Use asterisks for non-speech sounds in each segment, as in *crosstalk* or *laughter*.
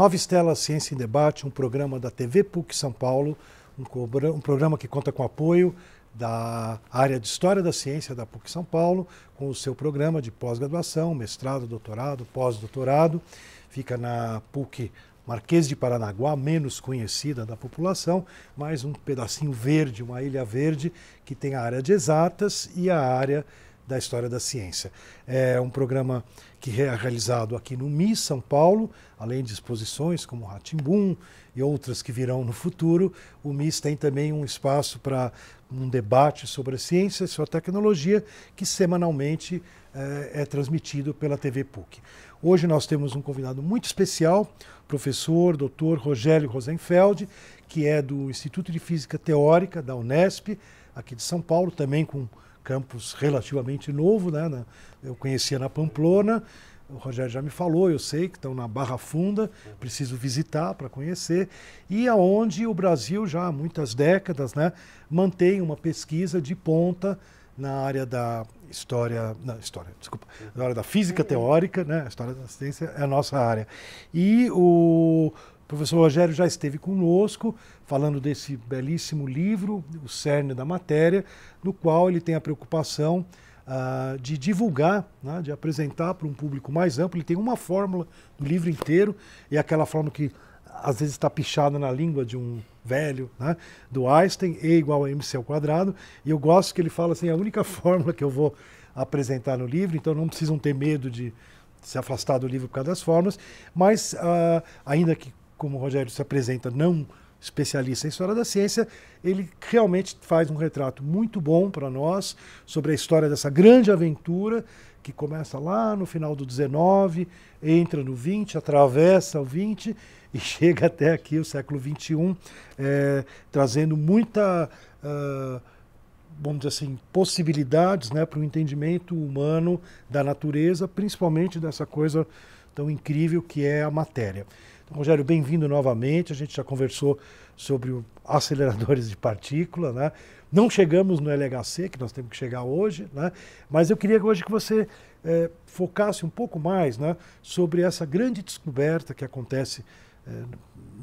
Nova Estela Ciência em Debate, um programa da TV PUC São Paulo, um, um programa que conta com apoio da área de História da Ciência da PUC São Paulo, com o seu programa de pós-graduação, mestrado, doutorado, pós-doutorado. Fica na PUC Marquês de Paranaguá, menos conhecida da população, mas um pedacinho verde, uma ilha verde, que tem a área de exatas e a área da História da Ciência. É um programa que é realizado aqui no MI São Paulo, além de exposições como Ratimbum e outras que virão no futuro. O MIS tem também um espaço para um debate sobre a ciência e sua tecnologia, que semanalmente é, é transmitido pela TV PUC. Hoje nós temos um convidado muito especial, professor Dr. Rogério Rosenfeld, que é do Instituto de Física Teórica da Unesp, aqui de São Paulo, também com campus relativamente novo, né? Eu conhecia na Pamplona, o Rogério já me falou, eu sei que estão na Barra Funda, preciso visitar para conhecer, e aonde o Brasil já há muitas décadas, né, mantém uma pesquisa de ponta na área da história, na história, desculpa, na área da física teórica, né? A história da ciência é a nossa área. E o professor Rogério já esteve conosco falando desse belíssimo livro, O Cerne da Matéria, no qual ele tem a preocupação uh, de divulgar, né, de apresentar para um público mais amplo. Ele tem uma fórmula do livro inteiro, e é aquela fórmula que às vezes está pichada na língua de um velho, né, do Einstein, E igual a MC ao quadrado, e eu gosto que ele fala assim, é a única *laughs* fórmula que eu vou apresentar no livro, então não precisam ter medo de se afastar do livro por causa das fórmulas, mas uh, ainda que como o Rogério se apresenta, não especialista em história da ciência, ele realmente faz um retrato muito bom para nós sobre a história dessa grande aventura que começa lá no final do 19, entra no 20, atravessa o 20 e *laughs* chega até aqui o século 21, é, eh, trazendo muita, uh, vamos dizer assim, possibilidades né, para o entendimento humano da natureza, principalmente dessa coisa tão incrível que é a matéria. Rogério, bem-vindo novamente. A gente já conversou sobre aceleradores de partícula, né? Não chegamos no LHC, que nós temos que chegar hoje, né? Mas eu queria hoje que você eh, focasse um pouco mais, né, sobre essa grande descoberta que acontece eh,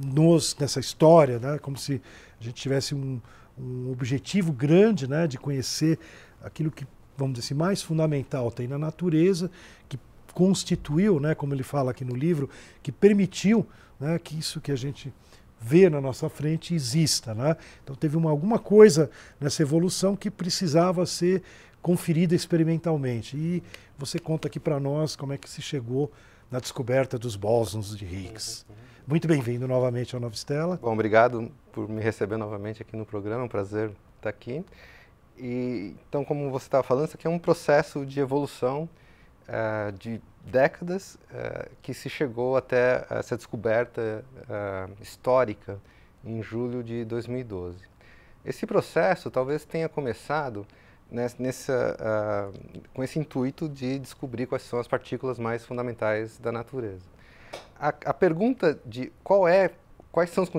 nos nessa história, né? Como se a gente tivesse um, um objetivo grande, né, de conhecer aquilo que vamos dizer assim, mais fundamental tem na natureza, que constituiu, né, como ele fala aqui no livro, que permitiu né, que isso que a gente vê na nossa frente exista. Né? Então teve uma, alguma coisa nessa evolução que precisava ser conferida experimentalmente. E você conta aqui para nós como é que se chegou na descoberta dos bósons de Higgs. Muito bem-vindo novamente ao Nova Estela. Bom, obrigado por me receber novamente aqui no programa, é um prazer estar aqui. E, então, como você estava falando, isso aqui é um processo de evolução uh, de décadas uh, que se chegou até essa descoberta é, histórica em julho de 2012. Esse processo talvez tenha começado nessa, com esse intuito de descobrir quais são as partículas mais fundamentais da natureza. A, a pergunta de qual é quais são os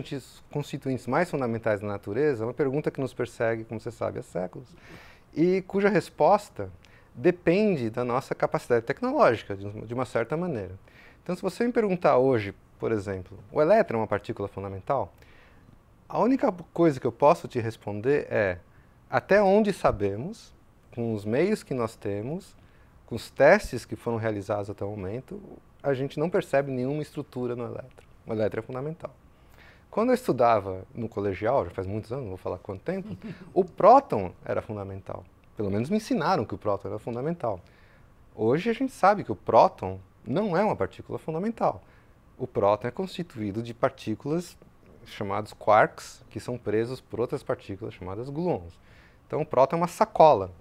constituintes mais fundamentais da natureza é uma pergunta que nos persegue, como você sabe, há séculos, e cuja resposta depende da nossa capacidade tecnológica, de uma certa maneira. Então, se você me perguntar hoje, por exemplo, o elétron é uma partícula fundamental, a única coisa que eu posso te responder é até onde sabemos, com os meios que nós temos, com os testes que foram realizados até o momento, a gente não percebe nenhuma estrutura no elétron. O elétron é fundamental. Quando eu estudava no colegial, já faz muitos anos, não vou falar quanto tempo, *laughs* o próton era fundamental. Pelo menos me ensinaram que o próton era fundamental. Hoje a gente sabe que o próton não é uma partícula fundamental. O próton é constituído de partículas chamadas quarks, que são presos por outras partículas chamadas gluons. Então o próton é uma sacola.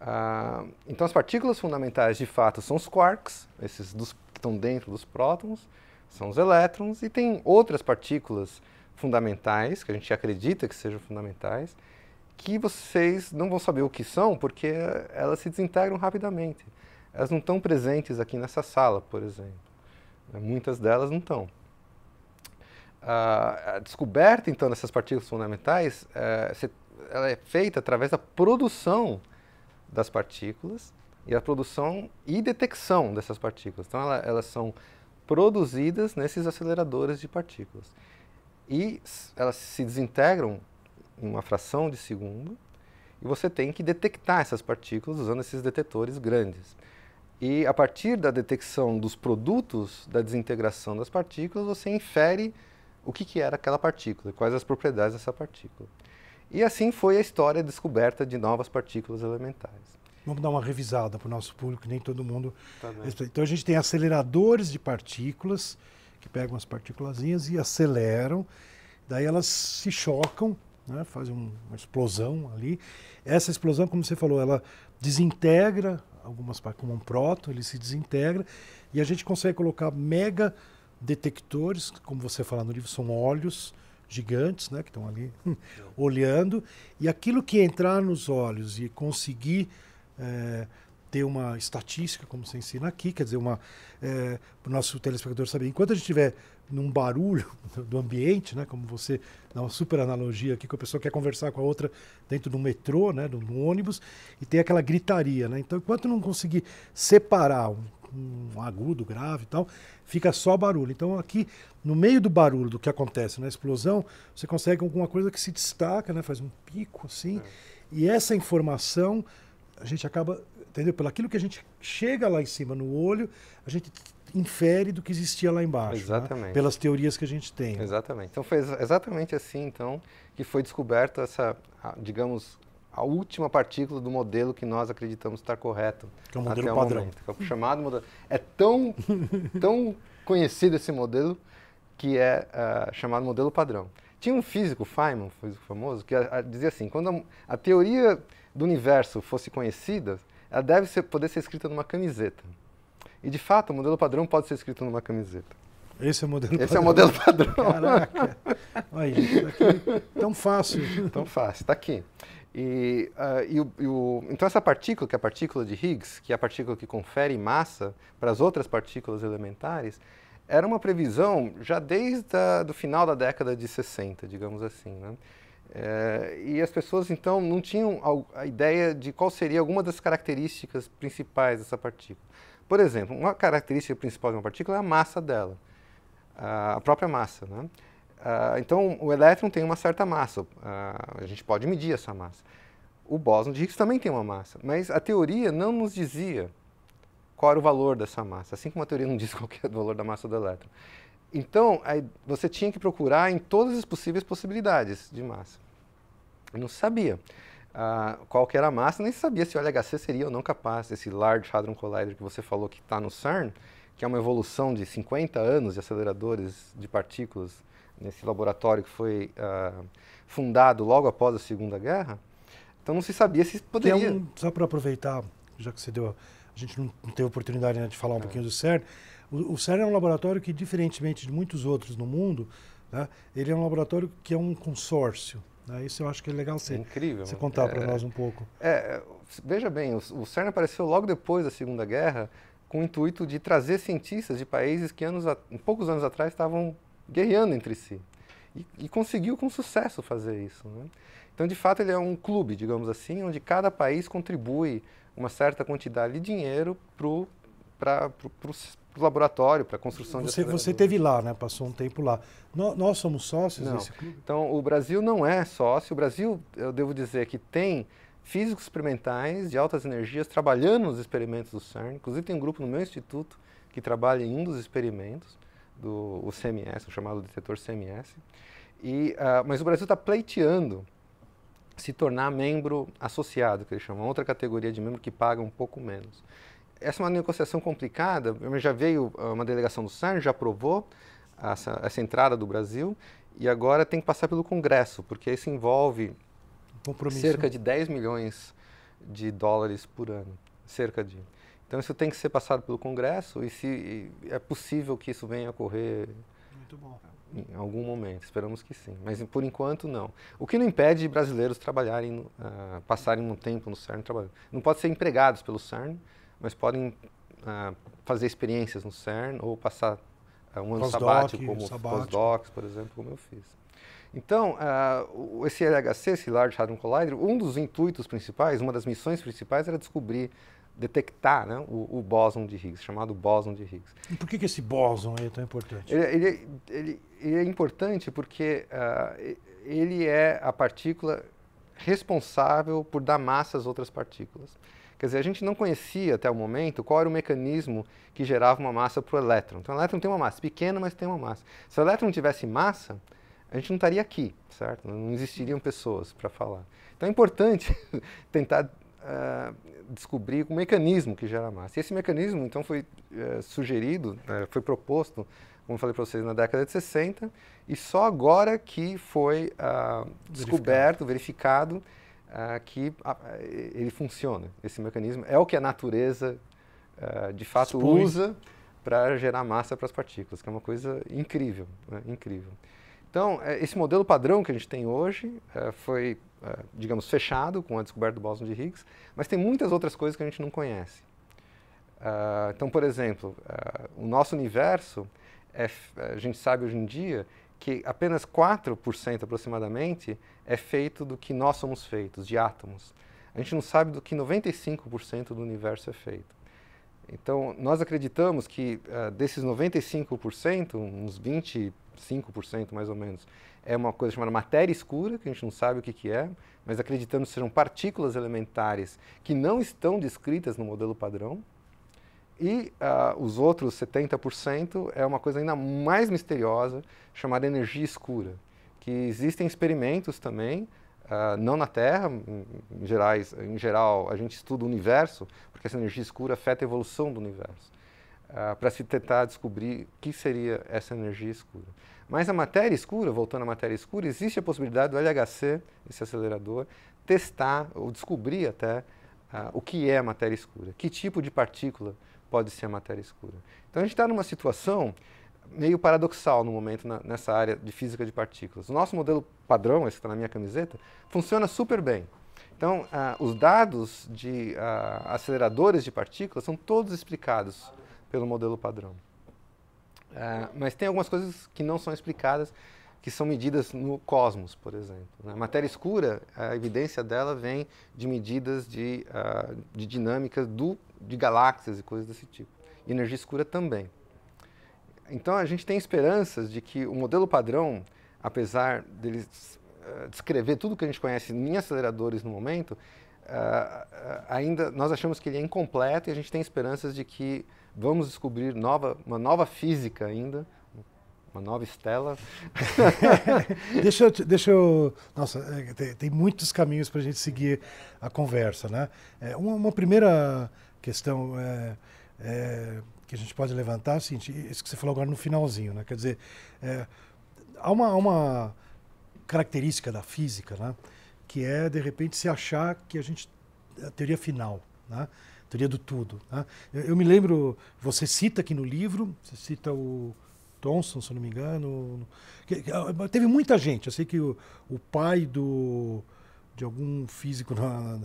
Ah, então as partículas fundamentais de fato são os quarks, esses dos, que estão dentro dos prótons, são os elétrons, e tem outras partículas fundamentais, que a gente acredita que sejam fundamentais, que vocês não vão saber o que são, porque elas se desintegram rapidamente. Elas não estão presentes aqui nessa sala, por exemplo. Né, muitas delas não estão. A descoberta, então, dessas partículas fundamentais é, ela é feita através da produção das partículas e a produção e detecção dessas partículas. Então, elas são produzidas nesses aceleradores de partículas. E elas se desintegram em uma fração de segundo e você tem que detectar essas partículas usando esses detetores grandes. E a partir da detecção dos produtos da desintegração das partículas, você infere o que, que era aquela partícula, quais as propriedades dessa partícula. E assim foi a história descoberta de novas partículas elementares. Vamos dar uma revisada para o nosso público, nem todo mundo. Tá então a gente tem aceleradores de partículas, que pegam as partículas e aceleram, daí elas se chocam né? um, uma explosão ali. Essa explosão, como você falou, ela desintegra algumas partes, como um próton, ele se desintegra e a gente consegue colocar mega detectores, como você fala no livro, são olhos gigantes, né, que estão ali *laughs* olhando, e aquilo que entrar nos olhos e conseguir é, ter uma estatística, como você ensina aqui, quer dizer, uma, é, eh, para o nosso telespectador saber, enquanto a gente tiver num barulho *laughs* do ambiente, né? Como você dá uma super analogia aqui, que a pessoa quer conversar com a outra dentro do metrô, né? Do, ônibus e tem aquela gritaria, né? Então, enquanto não conseguir separar um, um agudo, grave e tal, fica só barulho. Então, aqui no meio do barulho do que acontece na explosão, você consegue alguma coisa que se destaca, né? Faz um pico assim é. e essa informação a gente acaba, entendeu? Pelo aquilo que a gente chega lá em cima no olho, a gente infere do que existia lá embaixo. Né? Exatamente. Né? Pelas teorias que a gente tem. Exatamente. Então foi exatamente assim então que foi descoberta essa, digamos, a última partícula do modelo que nós acreditamos estar correto. Que é o modelo padrão. é o chamado modelo. É tão, *laughs* tão conhecido esse modelo que é uh, chamado modelo padrão. Tinha um físico, Feynman, um físico famoso, que a, a, dizia assim, quando a, a, teoria do universo fosse conhecida, ela deve ser, poder ser escrita numa camiseta. E de fato, o modelo padrão pode ser escrito numa camiseta. Esse é o modelo Esse padrão. é o modelo padrão. Caraca! Olha, tá tão fácil. Tão fácil, está aqui. E, uh, e, o, e o, então essa partícula, que é a partícula de Higgs, que é a partícula que confere massa para as outras partículas elementares, era uma previsão já desde o final da década de 60, digamos assim. Né? É, e as pessoas então não tinham a, a ideia de qual seria alguma das características principais dessa partícula. Por exemplo, uma característica principal de uma partícula é a massa dela, a própria massa. Né? Então, o elétron tem uma certa massa, a gente pode medir essa massa. O bóson de Higgs também tem uma massa, mas a teoria não nos dizia qual era o valor dessa massa, assim como a teoria não diz *laughs* qual é o valor da massa do elétron. Então, você tinha que procurar em todas as possíveis possibilidades de massa. Eu não sabia ah, qual que era a massa, nem sabia se o LHC seria ou não capaz desse Large Hadron Collider que você falou que está no CERN, que é uma evolução de 50 anos de aceleradores de partículas nesse laboratório que foi ah, fundado logo após a Segunda Guerra. Então não se sabia se poderia. um, só para aproveitar, já que você deu, a gente não teve oportunidade né, de falar um é. pouquinho do CERN. O, o CERN é um laboratório que, diferentemente de muitos outros no mundo, né, ele é um laboratório que é um consórcio. Né? Isso eu acho que é legal você, é Incrível. você contar para é, nós um pouco. É, veja bem, o, CERN apareceu logo depois da Segunda Guerra com o intuito de trazer cientistas de países que anos a, poucos anos atrás estavam guerreando entre si. E, e, conseguiu com sucesso fazer isso. Né? Então, de fato, ele é um clube, digamos assim, onde cada país contribui uma certa quantidade de dinheiro para para o laboratório, para a construção você, de Você teve lá, né? Passou um tempo lá. No, nós somos sócios não. desse clube? Então, o Brasil não é sócio. O Brasil, eu devo dizer que tem físicos experimentais de altas energias trabalhando nos experimentos do CERN. Inclusive, tem um grupo no meu instituto que trabalha em um dos experimentos do o CMS, o chamado detetor CMS. E, uh, mas o Brasil está pleiteando se tornar membro associado, que eles chamam, outra categoria de membro que paga um pouco menos essa é uma negociação complicada. Já veio ah, uma delegação do CERN, já aprovou essa, essa entrada do Brasil e agora tem que passar pelo Congresso, porque isso envolve Compromisso. cerca de 10 milhões de dólares por ano, cerca de. Então isso tem que ser passado pelo Congresso e se e é possível que isso venha a ocorrer em algum momento. Esperamos que sim, mas por enquanto não. O que não impede de brasileiros trabalharem, uh, passarem um tempo no CERN trabalhando. Não pode ser empregados pelo CERN, mas podem ah, fazer experiências no CERN ou passar ah, um ano sabático, como os docs por exemplo, como eu fiz. Então, ah, esse LHC, esse Large Hadron Collider, um dos intuitos principais, uma das missões principais era descobrir detectar né, o, o, bóson de Higgs, chamado bóson de Higgs. E por que, que esse bóson é tão importante? Ele, é, ele, é, ele, ele é importante porque uh, ele é a partícula responsável por dar massa às outras partículas. Quer dizer, a gente não conhecia até o momento qual era o mecanismo que gerava uma massa para o elétron. Então, o elétron tem uma massa pequena, mas tem uma massa. Se o elétron tivesse massa, a gente não estaria aqui, certo? Não existiriam pessoas para falar. Então, é importante *laughs* tentar uh, descobrir o mecanismo que gera massa. E esse mecanismo, então, foi uh, sugerido, uh, foi proposto como falei para vocês, na década de 60, e só agora que foi uh, descoberto, verificado. verificado uh, que uh, ele funciona, esse mecanismo. É o que a natureza, uh, de fato, usa para gerar massa para as partículas, que é uma coisa incrível, né? incrível. Então, é, esse modelo padrão que a gente tem hoje é, foi, é, digamos, fechado com a descoberta do bóson de Higgs, mas tem muitas outras coisas que a gente não conhece. Ah, então, por exemplo, ah, o nosso universo, é, a gente sabe hoje em dia que apenas 4% aproximadamente é feito do que nós somos feitos, de átomos. A gente não sabe do que 95% do universo é feito. Então, nós acreditamos que uh, desses 95%, uns 25% mais ou menos, é uma coisa chamada matéria escura, que a gente não sabe o que, que é, mas acreditamos que sejam partículas elementares que não estão descritas no modelo padrão, e uh, os outros 70% é uma coisa ainda mais misteriosa, chamada energia escura, que existem experimentos também, uh, não na Terra, em, em, gerais, em geral a gente estuda o universo, porque essa energia escura afeta a evolução do universo, uh, ah, para se tentar descobrir o que seria essa energia escura. Mas a matéria escura, voltando à matéria escura, existe a possibilidade do LHC, esse acelerador, testar ou descobrir até o que é a matéria escura, que tipo de partícula pode ser a matéria escura. Então a gente está numa situação meio paradoxal no momento na, nessa área de física de partículas. O nosso modelo padrão, esse que está na minha camiseta, funciona super bem. Então, ah, os dados de ah, aceleradores de partículas são todos explicados pelo modelo padrão. Ah, mas tem algumas coisas que não são explicadas que são medidas no cosmos, por exemplo. A né? matéria escura, a evidência dela vem de medidas de, uh, de dinâmicas de galáxias e coisas desse tipo. E energia escura também. Então a gente tem esperanças de que o modelo padrão, apesar dele ah, descrever tudo que a gente conhece em aceleradores no momento, uh, ainda nós achamos que ele é incompleto e a gente tem esperanças de que vamos descobrir nova, uma nova física ainda uma nova estela. *laughs* deixa, eu, deixa eu. Nossa, é, tem, tem muitos caminhos para a gente seguir a conversa, né? É, uma, uma, primeira questão é, é, que a gente pode levantar é isso que você falou agora no finalzinho, né? Quer dizer, é, há, uma, há uma característica da física, né? Que é, de repente, se achar que a gente. a teoria final, né? A teoria do tudo. Né? Eu, eu me lembro, você cita aqui no livro, você cita o Thompson, se não me engano. Ah, teve muita gente. Eu sei que o, o pai do de algum físico na,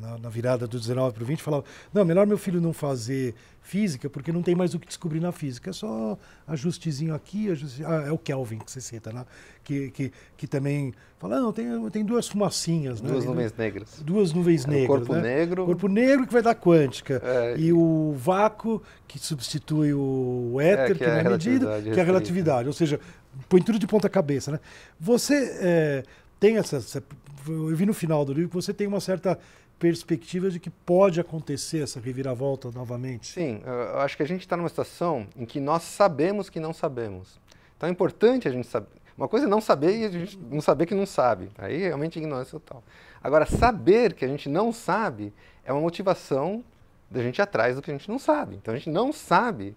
na, na virada do 19 para o 20 falava: não, melhor meu filho não fazer física, porque não tem mais o que descobrir na física. É só ajustezinho aqui, ajuste... ah, é o Kelvin que você cita, né? que, que, que também fala: não, tem, tem duas fumacinhas. Né? Duas né? nuvens negras. Duas nuvens é, negras. Corpo né? negro. Corpo negro que vai dar quântica. É, e o vácuo que substitui o éter, é, que, que, é a é medida, que é a relatividade. Ou seja, põe tudo de ponta cabeça. Né? Você é, tem essa, essa eu vi no final do livro que você tem uma certa perspectiva de que pode acontecer essa reviravolta novamente. Sim, eu acho que a gente está numa situação em que nós sabemos que não sabemos. Então é importante a gente saber. Uma coisa é não saber e a gente não saber que não sabe. Aí realmente ignorância total. Agora, saber que a gente não sabe é uma motivação da gente ir atrás do que a gente não sabe. Então a gente não sabe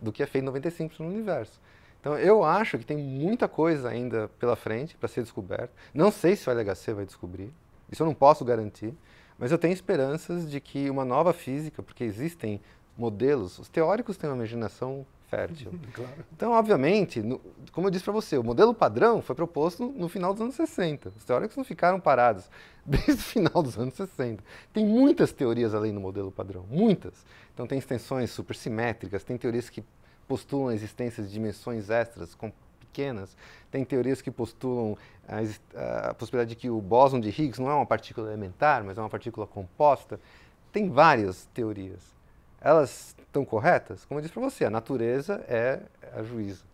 do que é feito 95% do universo. Então eu acho que tem muita coisa ainda pela frente para ser descoberta. Não sei se o LHC vai descobrir, isso eu não posso garantir, mas eu tenho esperanças de que uma nova física, porque existem modelos, os teóricos têm uma imaginação fértil. *laughs* Claro. Então, obviamente, no, como eu disse para você, o modelo padrão foi proposto no, no final dos anos 60. Os teóricos não ficaram parados *laughs* desde o final dos anos 60. Tem muitas teorias além do modelo padrão, muitas. Então, tem extensões supersimétricas, tem teorias que postulam a existência de dimensões extras com pequenas. Tem teorias que postulam a, a, possibilidade de que o bóson de Higgs não é uma partícula elementar, mas é uma partícula composta. Tem várias teorias. Elas estão corretas? Como eu disse para você, a natureza é a juíza.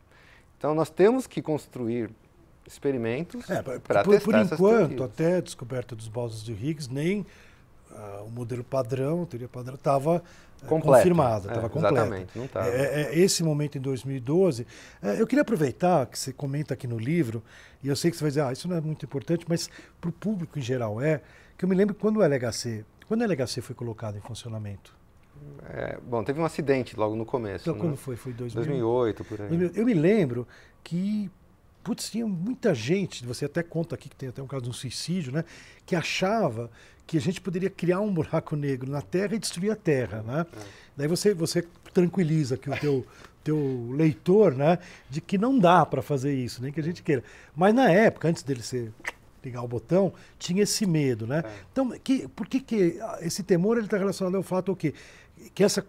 Então nós temos que construir experimentos é, para testar por, por enquanto, até a descoberta dos bósons de Higgs, nem ah, o modelo padrão, a teoria padrão, estava eh, confirmada, estava é, completa. Exatamente, não estava. É, é, é, esse momento em 2012, eh, eu queria aproveitar que você comenta aqui no livro, e eu sei que você vai dizer, ah, isso não é muito importante, mas para o público em geral é, que eu me lembro quando o LHC, quando o LHC foi colocado em funcionamento? É, bom, teve um acidente logo no começo. Então, né? quando foi? Foi 2000, 2008, por aí. Eu me lembro que Putz, tinha muita gente, você até conta aqui que tem até um caso de um suicídio, né? Que achava que a gente poderia criar um buraco negro na Terra e destruir a Terra, né? É. Daí você, você tranquiliza que o teu, *laughs* teu leitor, né? De que não dá para fazer isso, nem que a gente é. queira. Mas na época, antes dele ser ligar o botão, tinha esse medo, né? É. Então, que, por que, que esse temor ele está relacionado ao fato o quê? Que essas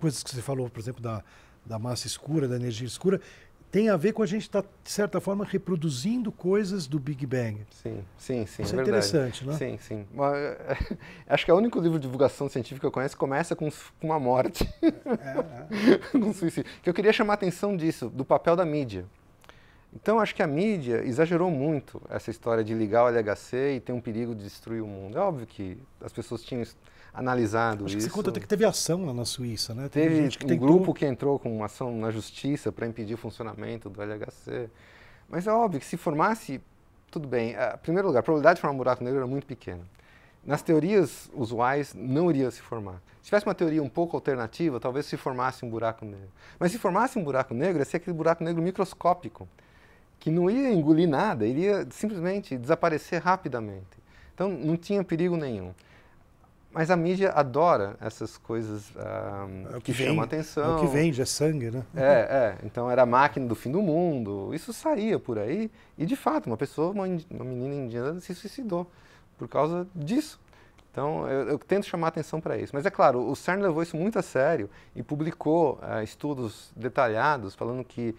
coisas que você falou, por exemplo, da, da massa escura, da energia escura, tem a ver com a gente estar, tá, de certa forma, reproduzindo coisas do Big Bang. Sim, sim, sim. É Isso é, é interessante, né? Sim, sim. *laughs* Acho que é o único livro de divulgação científica que eu conheço que começa com, uma morte. É, é. *laughs* com suicídio. Que eu queria chamar a atenção disso, do papel da mídia. Então, acho que a mídia exagerou muito essa história de ligar o LHC e ter um perigo de destruir o mundo. É óbvio que as pessoas tinham analisado Acho isso. que você conta até que teve ação lá na Suíça, né? Teve, teve gente que um tentou... grupo que entrou com uma ação na justiça para impedir o funcionamento do LHC. Mas é óbvio que se formasse, tudo bem. Ah, em primeiro lugar, a probabilidade de formar um buraco negro era muito pequena. Nas teorias usuais, não iria se formar. Se tivesse uma teoria um pouco alternativa, talvez se formasse um buraco negro. Mas se formasse um buraco negro, ia ser aquele buraco negro microscópico, que não ia engolir nada, iria simplesmente desaparecer rapidamente. Então, não tinha perigo nenhum. Mas a mídia adora essas coisas um, é que, que vem, chamam atenção. É o que é vende, é sangue, né? É, é. Então era a máquina do fim do mundo. Isso saía por aí. E de fato, uma pessoa, uma, uma menina indiana, se suicidou por causa disso. Então eu, eu tento chamar atenção para isso. Mas é claro, o CERN levou isso muito a sério e publicou uh, estudos detalhados falando que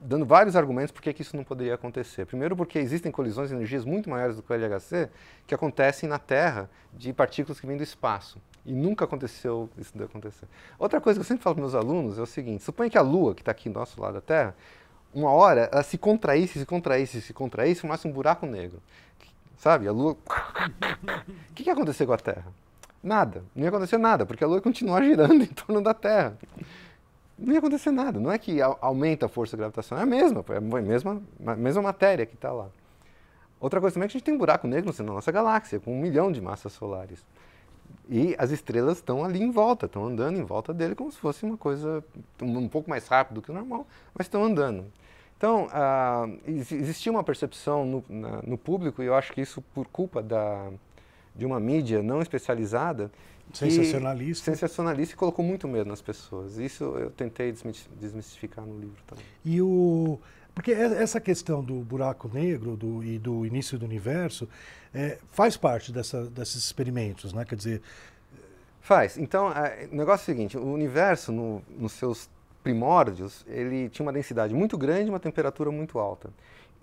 dando vários argumentos por que isso não poderia acontecer. Primeiro, porque existem colisões de energias muito maiores do que o LHC que acontecem na Terra de partículas que vêm do espaço. E nunca aconteceu isso de acontecer. Outra coisa que eu sempre falo para meus alunos é o seguinte: suponha que a Lua, que está aqui do nosso lado da Terra, uma hora ela se contraísse, se contraísse, se contraísse, formasse um buraco negro. Sabe? A Lua. O *laughs* que, que ia acontecer com a Terra? Nada. Não ia acontecer nada, porque a Lua ia continuar girando *laughs* em torno da Terra não ia acontecer nada. Não é que aumenta a força gravitacional, é a mesma, é a mesma, a mesma matéria que está lá. Outra coisa também é que a gente tem um buraco negro na nossa galáxia, com um milhão de massas solares. E as estrelas estão ali em volta, estão andando em volta dele como se fosse uma coisa um pouco mais rápido que o normal, mas estão andando. Então, existia uma percepção no, na, no público, e eu acho que isso por culpa da, de uma mídia não especializada, Sensacionalista. sensacionalista e colocou muito medo nas pessoas. Isso eu tentei desmistificar no livro também. E o... Porque essa questão do buraco negro do, e do início do universo é, faz parte dessa, desses experimentos, né? Quer dizer... Faz. Então, é, o negócio é o seguinte, o universo, no, nos seus primórdios, ele tinha uma densidade muito grande e uma temperatura muito alta.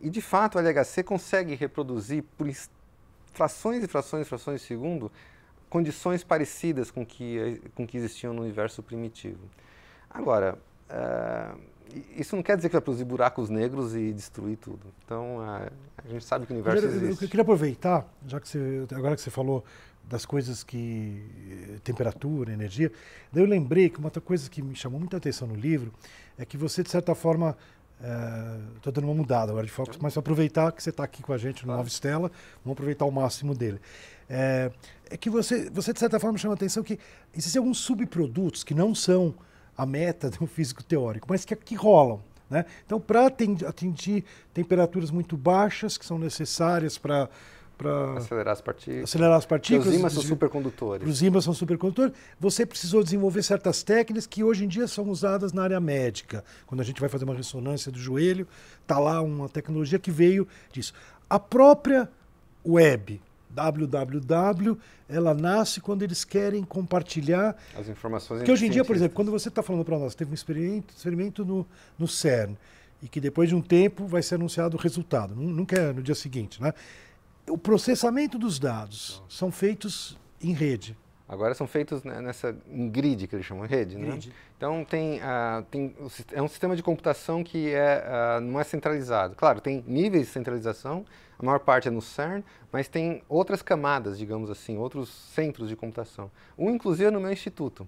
E, de fato, o LHC consegue reproduzir por frações e frações e frações de segundo condições parecidas com que, com que existiam no universo primitivo. Agora, uh, isso não quer dizer que vai produzir buracos negros e destruir tudo. Então, uh, a gente sabe que o universo eu, existe. Eu, eu queria aproveitar, já que você, agora que você falou das coisas que eh, temperatura, energia, daí eu lembrei que uma outra coisa que me chamou muita atenção no livro é que você de certa forma Estou é, dando uma mudada agora de foco, mas aproveitar que você está aqui com a gente no Nova Estela, vamos aproveitar o máximo dele. É, é, que você, você, de certa forma, chama a atenção que existem alguns subprodutos que não são a meta *laughs* de um físico teórico, mas que, que rolam. Né? Então, para atingir temperaturas muito baixas, que são necessárias para para acelerar as partículas. Acelerar as partículas. Os ímãs são supercondutores. Os ímãs são supercondutores. Você precisou desenvolver certas técnicas que hoje em dia são usadas na área médica. Quando a gente vai fazer uma ressonância do joelho, está lá uma tecnologia que veio disso. A própria web, www, ela nasce quando eles querem compartilhar as informações. Que hoje em dia, por exemplo, quando você está falando para nós, teve um experimento, experimento no, no CERN e que depois de um tempo vai ser anunciado o resultado. Nunca é no dia seguinte, né? o processamento dos dados são feitos em rede. Agora são feitos né, nessa em grid que eles chamam rede, né? grid. né? Então tem, uh, tem, é um sistema de computação que é, uh, não é centralizado. Claro, tem níveis de centralização, a maior parte é no CERN, mas tem outras camadas, digamos assim, outros centros de computação. Um inclusive é no meu instituto.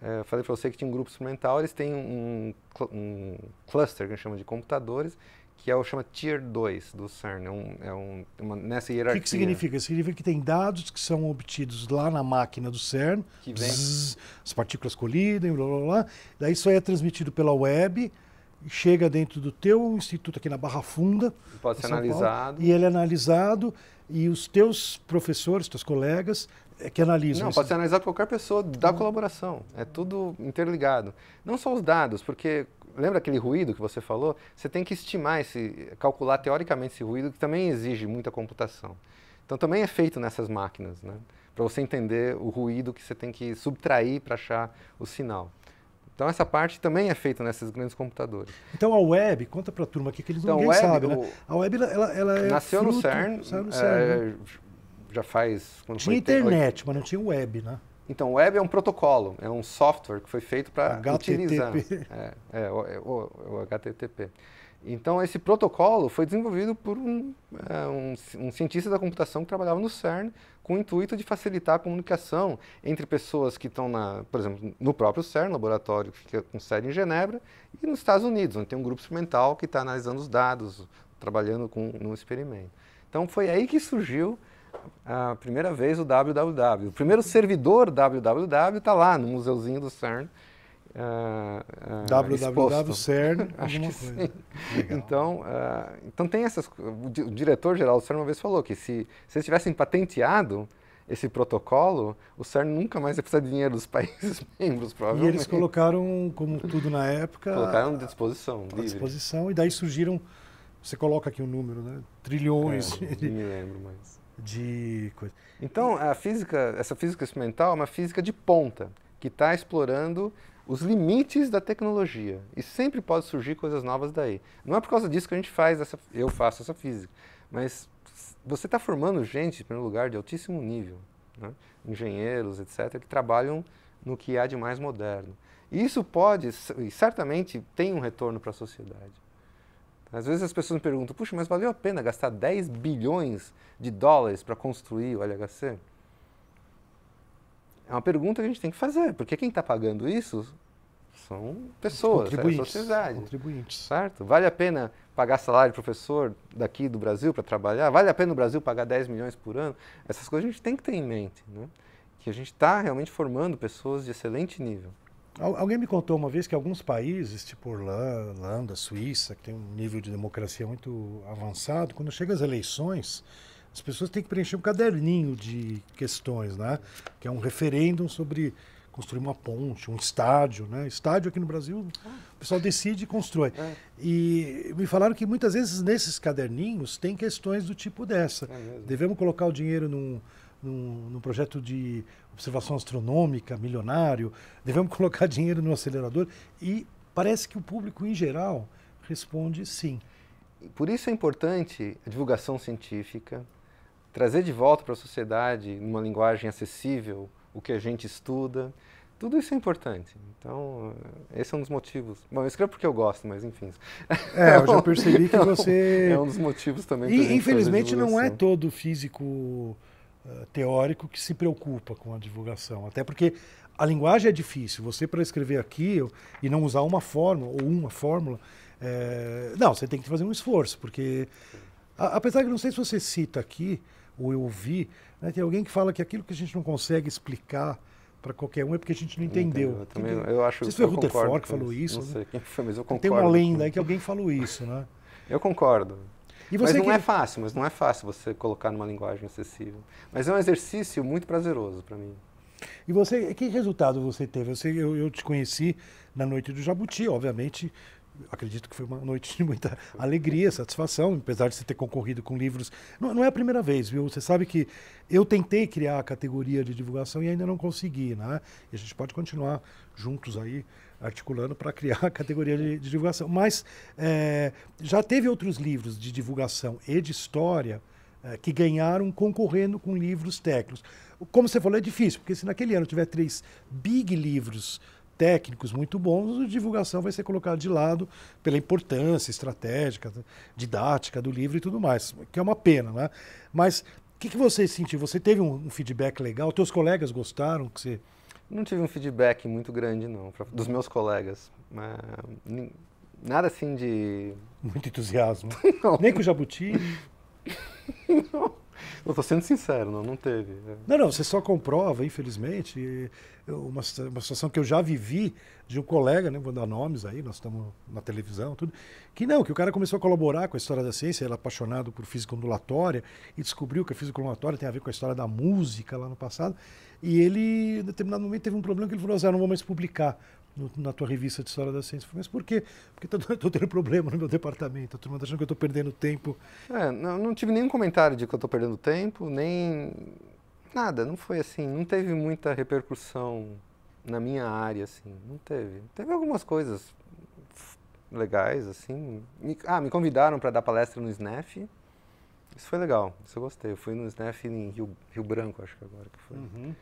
É, falei para você que tinha um grupo experimental, eles têm um, um cluster que a gente chama de computadores que é o chama Tier 2 do CERN, é, um, é um, uma, nessa hierarquia. O que, que, significa? Significa que tem dados que são obtidos lá na máquina do CERN, as partículas colidem, blá blá blá, daí isso aí é transmitido pela web, chega dentro do teu instituto aqui na Barra Funda, pode ser analisado. Paulo, e ele é analisado e os teus professores, teus colegas, é que analisam. Não, isso. pode ser analisado por qualquer pessoa da colaboração. É tudo interligado. Não só os dados, porque lembra aquele ruído que você falou? Você tem que estimar esse, calcular teoricamente esse ruído, que também exige muita computação. Então também é feito nessas máquinas, né? Para você entender o ruído que você tem que subtrair para achar o sinal. Então essa parte também é feita nesses grandes computadores. Então a web, conta para a turma aqui que eles então, ninguém web, sabe, né? o... né? A web ela, ela é nasceu fruto, no CERN, no CERN é, né? já faz tinha internet, mas não tinha web, né? Então, web é um protocolo, é um software que foi feito para utilizar. É, é, o, é, o, é o, HTTP. Então, esse protocolo foi desenvolvido por um, é, um, um, cientista da computação que trabalhava no CERN com o intuito de facilitar a comunicação entre pessoas que estão, na, por exemplo, no próprio CERN, laboratório que fica com sede em Genebra, e nos Estados Unidos, onde tem um grupo experimental que está analisando os dados, trabalhando com, no experimento. Então, foi aí que surgiu a primeira vez o www. O primeiro servidor www está lá no museuzinho do CERN. Uh, uh, www.cern acho que sim. então uh, então tem essas o, diretor geral do CERN uma vez falou que se, se eles tivessem patenteado esse protocolo, o CERN nunca mais ia precisar de dinheiro dos *laughs* países membros, provavelmente. E eles colocaram, como tudo na época... colocaram à disposição. À disposição, e daí surgiram, você coloca aqui o um número, né? Trilhões. É, *laughs* não me lembro, mas de coisa. Então, a física, essa física experimental é uma física de ponta, que está explorando os limites da tecnologia. E sempre pode surgir coisas novas daí. Não é por causa disso que a gente faz, essa, eu faço essa física, mas você está formando gente, em primeiro lugar, de altíssimo nível, né? engenheiros, etc., que trabalham no que há de mais moderno. E isso pode, e certamente tem um retorno para a sociedade. Às vezes as pessoas me perguntam, puxa, mas valeu a pena gastar 10 bilhões de dólares para construir o LHC? É uma pergunta que a gente tem que fazer, porque quem está pagando isso são pessoas, é contribuintes, é sociedade. Contribuintes. Certo? Vale a pena pagar salário de professor daqui do Brasil para trabalhar? Vale a pena o Brasil pagar 10 milhões por ano? Essas coisas a gente tem que ter em mente, né? que a gente está realmente formando pessoas de excelente nível. Alguém me contou uma vez que alguns países, tipo Irlanda, Suíça, que tem um nível de democracia muito avançado, quando chegam as eleições, as pessoas têm que preencher um caderninho de questões, né? Que é um referêndum sobre construir uma ponte, um estádio, né? Estádio aqui no Brasil, o pessoal decide e constrói. É. E me falaram que muitas vezes nesses caderninhos tem questões do tipo dessa. É Devemos colocar o dinheiro num num, num projeto de observação astronômica milionário, *laughs* devemos colocar dinheiro no acelerador e parece que o público em geral responde sim. Por isso é importante a divulgação científica, trazer de volta para a sociedade, numa linguagem acessível, o que a gente estuda. Tudo isso é importante. Então, esse é um dos motivos. Bom, eu escrevo porque eu gosto, mas enfim. É, eu já *laughs* percebi que é você. É um dos motivos também. E, infelizmente, não é todo físico eh, teórico que se preocupa com a divulgação. Até porque a linguagem é difícil. Você, para escrever aqui e não usar uma fórmula ou uma fórmula, é... não, você tem que fazer um esforço, porque. apesar que não sei se você cita aqui, ou eu ouvi, né, tem alguém que fala que aquilo que a gente não consegue explicar para qualquer um é porque a gente não entendeu. Eu, também, que... eu acho não sei se Rutherford que falou isso. Não né? sei quem foi, mas eu concordo. Tem uma lenda aí que alguém falou isso, né? Eu concordo mas não que... é fácil, mas não é fácil você colocar numa linguagem acessível. Mas é um exercício muito prazeroso para mim. E você, que resultado você teve? Você, eu, eu, te conheci na noite do Jabuti, obviamente. Acredito que foi uma noite de muita *laughs* alegria, satisfação, apesar de você ter concorrido com livros. Não, não é a primeira vez, viu? Você sabe que eu tentei criar a categoria de divulgação e ainda não consegui, né? E a gente pode continuar juntos aí articulando para criar a categoria de, de divulgação. Mas é, já teve outros livros de divulgação e de história é, que ganharam concorrendo com livros técnicos. Como você falou, é difícil, porque se naquele ano tiver três big livros técnicos muito bons, a divulgação vai ser colocada de lado pela importância estratégica, didática do livro e tudo mais, que é uma pena, né? Mas o que, que você sentiu? Você teve um, um feedback legal? Teus colegas gostaram que você não tive um feedback muito grande, não, pra, dos meus colegas. Mas, nada assim de. Muito entusiasmo. *laughs* Não. Nem com o Jabuti. *laughs* não. Não, estou sendo sincero, não, não teve. Não, não, você só comprova, infelizmente, uma, uma situação que eu já vivi de um colega, né, vou dar nomes aí, nós estamos na televisão, tudo, que não, que o cara começou a colaborar com a história da ciência, ele era é apaixonado por física ondulatória e descobriu que a física ondulatória tem a ver com a história da música lá no passado, e ele, em determinado momento, teve um problema que ele falou assim, ah, não vou mais publicar no, na tua revista de História da Ciência. Mas por quê? Porque estou tendo problema no meu departamento, a turma está achando que eu estou perdendo tempo. É, não, não tive nenhum comentário de que eu estou perdendo tempo, nem nada, não foi assim, não teve muita repercussão na minha área, assim, não teve. Teve algumas coisas legais, assim. Me, ah, me convidaram para dar palestra no SNEF. Isso foi legal, isso eu gostei. Eu fui no SNEF em Rio, Rio Branco, acho que agora que foi. Uhum.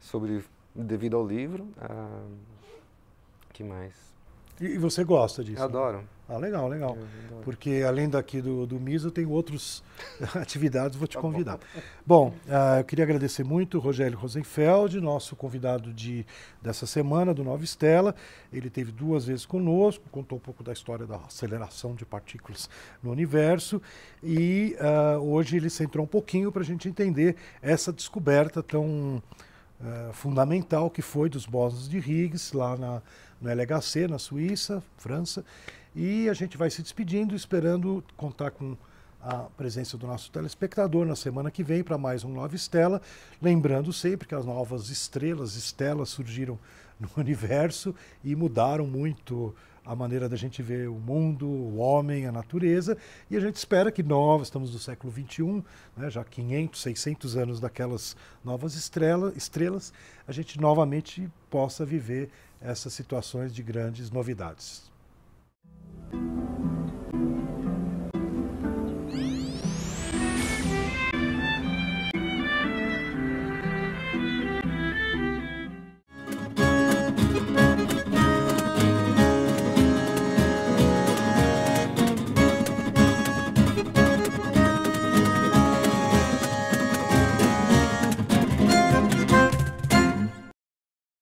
Sobre, devido ao livro. Ah, que mais? E, e você gosta disso? Eu né? adoro. Ah, legal, legal. Porque além daqui do, do MISO, tem outras *laughs* *laughs* atividades, vou te tá convidar. Bom, uh, eu queria agradecer muito o Rogério Rosenfeld, nosso convidado de, dessa semana, do Nova Estela. Ele teve duas vezes conosco, contou um pouco da história da aceleração de partículas no universo. E uh, hoje ele centrou um pouquinho para a gente entender essa descoberta tão uh, fundamental que foi dos bósons de Higgs lá na no LHC, na Suíça, França. E a gente vai se despedindo, esperando contar com a presença do nosso telespectador na semana que vem para mais um Nova Estela. Lembrando sempre que as novas estrelas, estelas, surgiram *laughs* no universo e mudaram muito a maneira da gente ver o mundo, o homem, a natureza. E a gente espera que nós, estamos no século XXI, né, já 500, 600 anos daquelas novas estrela, estrelas, a gente novamente possa viver essas situações de grandes novidades.